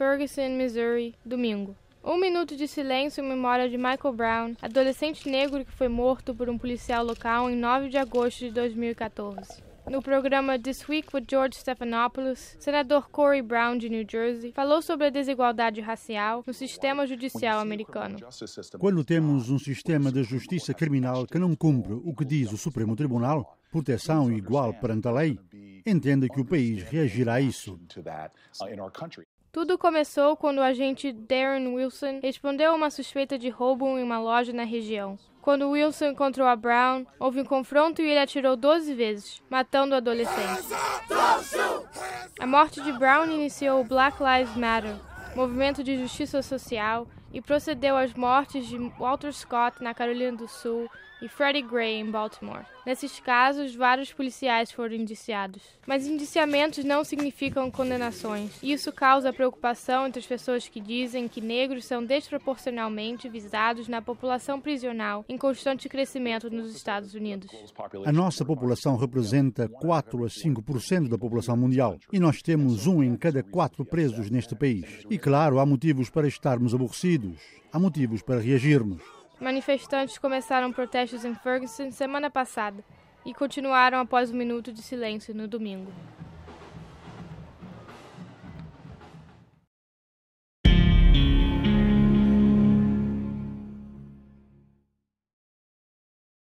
Ferguson, Missouri, domingo. Um minuto de silêncio em memória de Michael Brown, adolescente negro que foi morto por um policial local em 9 de agosto de 2014. No programa This Week with George Stephanopoulos, senador Corey Brown de New Jersey falou sobre a desigualdade racial no sistema judicial americano. Quando temos um sistema de justiça criminal que não cumpre o que diz o Supremo Tribunal, proteção igual perante a lei, entenda que o país reagirá a isso. Tudo começou quando o agente Darren Wilson respondeu a uma suspeita de roubo em uma loja na região. Quando Wilson encontrou a Brown, houve um confronto e ele atirou 12 vezes, matando o adolescente. A morte de Brown iniciou o Black Lives Matter, movimento de justiça social, e procedeu às mortes de Walter Scott na Carolina do Sul, e Freddie Gray, em Baltimore. Nesses casos, vários policiais foram indiciados. Mas indiciamentos não significam condenações. Isso causa preocupação entre as pessoas que dizem que negros são desproporcionalmente visados na população prisional em constante crescimento nos Estados Unidos. A nossa população representa 4 a 5% da população mundial e nós temos um em cada quatro presos neste país. E claro, há motivos para estarmos aborrecidos, há motivos para reagirmos. Manifestantes começaram protestos em Ferguson semana passada e continuaram após um minuto de silêncio no domingo.